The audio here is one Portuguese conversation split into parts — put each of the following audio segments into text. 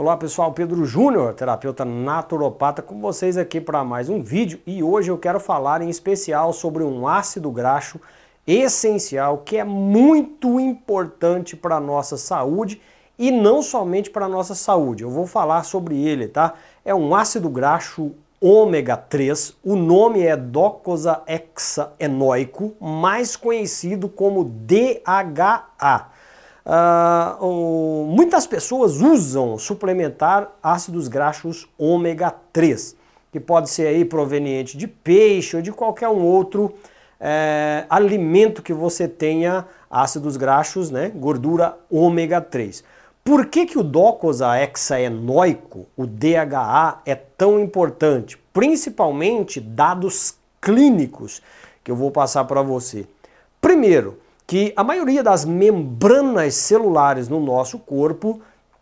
Olá pessoal, Pedro Júnior, terapeuta naturopata, com vocês aqui para mais um vídeo e hoje eu quero falar em especial sobre um ácido graxo essencial que é muito importante para a nossa saúde e não somente para a nossa saúde. Eu vou falar sobre ele, tá? É um ácido graxo ômega 3, o nome é docosahexaenoico, mais conhecido como DHA. Uh, ah, um, muitas pessoas usam suplementar ácidos graxos ômega 3, que pode ser aí proveniente de peixe ou de qualquer um outro é, alimento que você tenha ácidos graxos, né, gordura ômega 3. Por que, que o hexaenoico o DHA, é tão importante? Principalmente dados clínicos que eu vou passar para você. Primeiro, que a maioria das membranas celulares no nosso corpo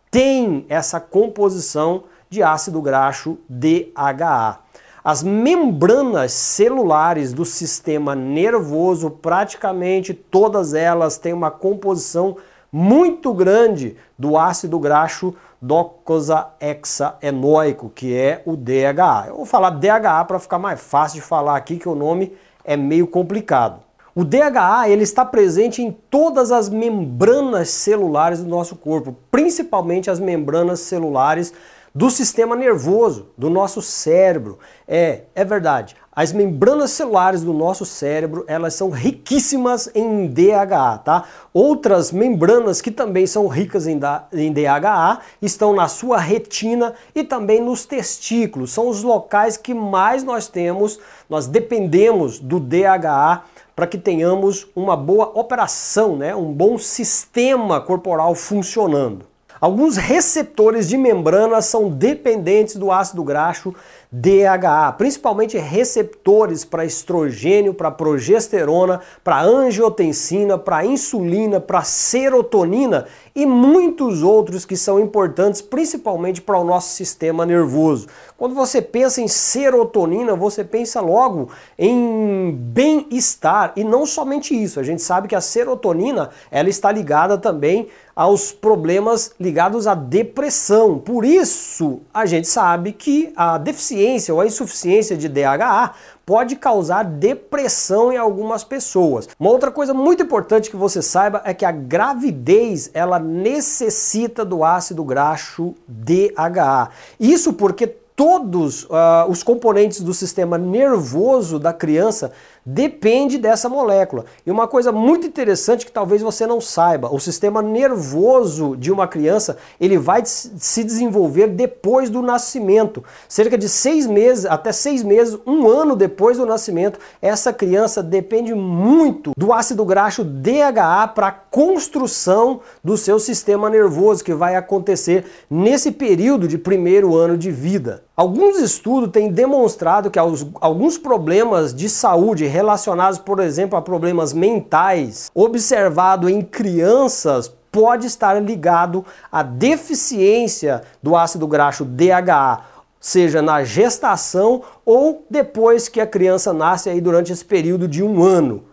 tem essa composição de ácido graxo DHA. As membranas celulares do sistema nervoso, praticamente todas elas têm uma composição muito grande do ácido graxo docosahexaenoico, que é o DHA. Eu vou falar DHA para ficar mais fácil de falar aqui, que o nome é meio complicado. O DHA ele está presente em todas as membranas celulares do nosso corpo, principalmente as membranas celulares do sistema nervoso, do nosso cérebro. É, é verdade. As membranas celulares do nosso cérebro, elas são riquíssimas em DHA, tá? Outras membranas que também são ricas em, DHA estão na sua retina e também nos testículos. São os locais que mais nós temos, nós dependemos do DHA para que tenhamos uma boa operação, né? um bom sistema corporal funcionando. Alguns receptores de membrana são dependentes do ácido graxo DHA, principalmente receptores para estrogênio, para progesterona, para angiotensina, para insulina, para serotonina e muitos outros que são importantes, principalmente para o nosso sistema nervoso. Quando você pensa em serotonina, você pensa logo em bem-estar e não somente isso. A gente sabe que a serotonina ela está ligada também aos problemas ligados à depressão. Por isso, a gente sabe que a deficiência deficiência ou a insuficiência de DHA pode causar depressão em algumas pessoas. Uma outra coisa muito importante que você saiba é que a gravidez, ela necessita do ácido graxo DHA. Isso porque todos uh, os componentes do sistema nervoso da criança depende dessa molécula. E uma coisa muito interessante que talvez você não saiba, o sistema nervoso de uma criança ele vai se desenvolver depois do nascimento, cerca de seis meses até seis meses, um ano depois do nascimento, essa criança depende muito do ácido graxo DHA para construção do seu sistema nervoso que vai acontecer nesse período de primeiro ano de vida. Alguns estudos têm demonstrado que alguns problemas de saúde relacionados, por exemplo, a problemas mentais, observado em crianças pode estar ligado à deficiência do ácido graxo DHA, seja na gestação ou depois que a criança nasce aí durante esse período de um ano.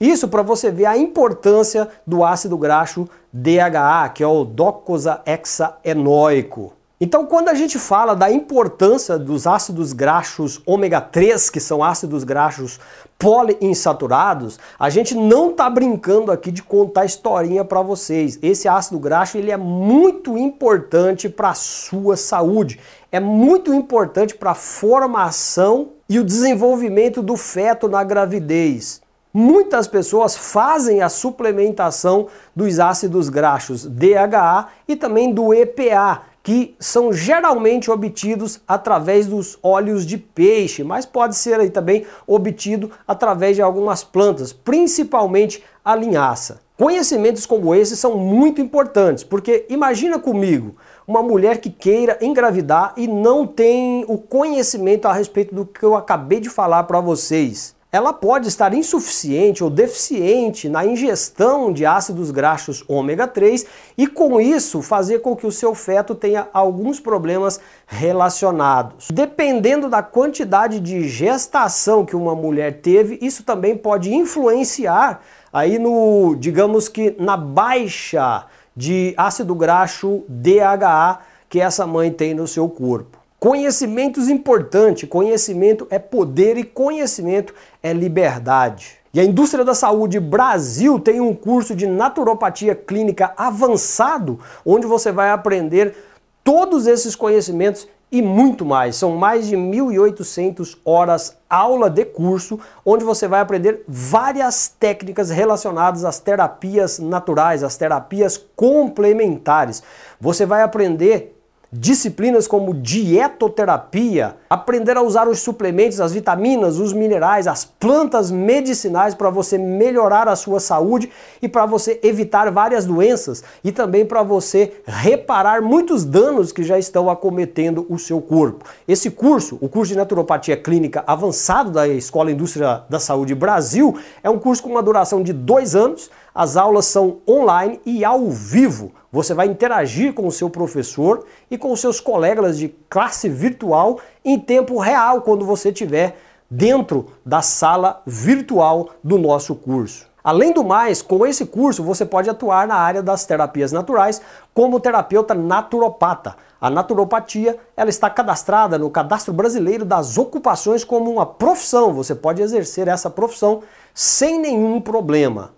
Isso para você ver a importância do ácido graxo DHA, que é o docosahexaenoico. Então, quando a gente fala da importância dos ácidos graxos ômega 3, que são ácidos graxos poliinsaturados, a gente não está brincando aqui de contar historinha para vocês. Esse ácido graxo ele é muito importante para a sua saúde, é muito importante para a formação e o desenvolvimento do feto na gravidez. Muitas pessoas fazem a suplementação dos ácidos graxos DHA e também do EPA, que são geralmente obtidos através dos óleos de peixe, mas pode ser aí também obtido através de algumas plantas, principalmente a linhaça. Conhecimentos como esse são muito importantes, porque imagina comigo, uma mulher que queira engravidar e não tem o conhecimento a respeito do que eu acabei de falar para vocês ela pode estar insuficiente ou deficiente na ingestão de ácidos graxos ômega 3 e com isso fazer com que o seu feto tenha alguns problemas relacionados. Dependendo da quantidade de gestação que uma mulher teve, isso também pode influenciar aí no, digamos que na baixa de ácido graxo DHA que essa mãe tem no seu corpo. Conhecimentos importante, conhecimento é poder e conhecimento é liberdade. E a indústria da saúde Brasil tem um curso de naturopatia clínica avançado, onde você vai aprender todos esses conhecimentos e muito mais. São mais de 1.800 horas aula de curso, onde você vai aprender várias técnicas relacionadas às terapias naturais, às terapias complementares. Você vai aprender disciplinas como dietoterapia, aprender a usar os suplementos, as vitaminas, os minerais, as plantas medicinais para você melhorar a sua saúde e para você evitar várias doenças e também para você reparar muitos danos que já estão acometendo o seu corpo. Esse curso, o curso de naturopatia clínica avançado da Escola Indústria da Saúde Brasil, é um curso com uma duração de dois anos as aulas são online e ao vivo. Você vai interagir com o seu professor e com seus colegas de classe virtual em tempo real quando você estiver dentro da sala virtual do nosso curso. Além do mais, com esse curso você pode atuar na área das terapias naturais como terapeuta naturopata. A naturopatia, ela está cadastrada no Cadastro Brasileiro das Ocupações como uma profissão. Você pode exercer essa profissão sem nenhum problema.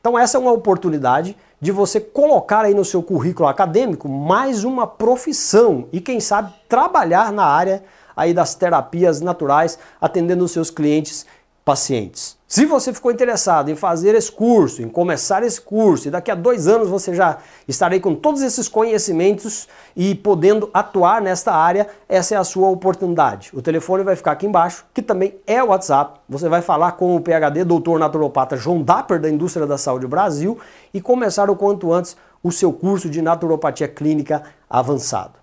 Então essa é uma oportunidade de você colocar aí no seu currículo acadêmico mais uma profissão e quem sabe trabalhar na área aí das terapias naturais, atendendo os seus clientes pacientes. Se você ficou interessado em fazer esse curso, em começar esse curso, e daqui a dois anos você já estarei com todos esses conhecimentos e podendo atuar nesta área, essa é a sua oportunidade. O telefone vai ficar aqui embaixo, que também é o WhatsApp. Você vai falar com o PHD, doutor naturopata João Dapper, da Indústria da Saúde Brasil, e começar o quanto antes o seu curso de naturopatia clínica avançado.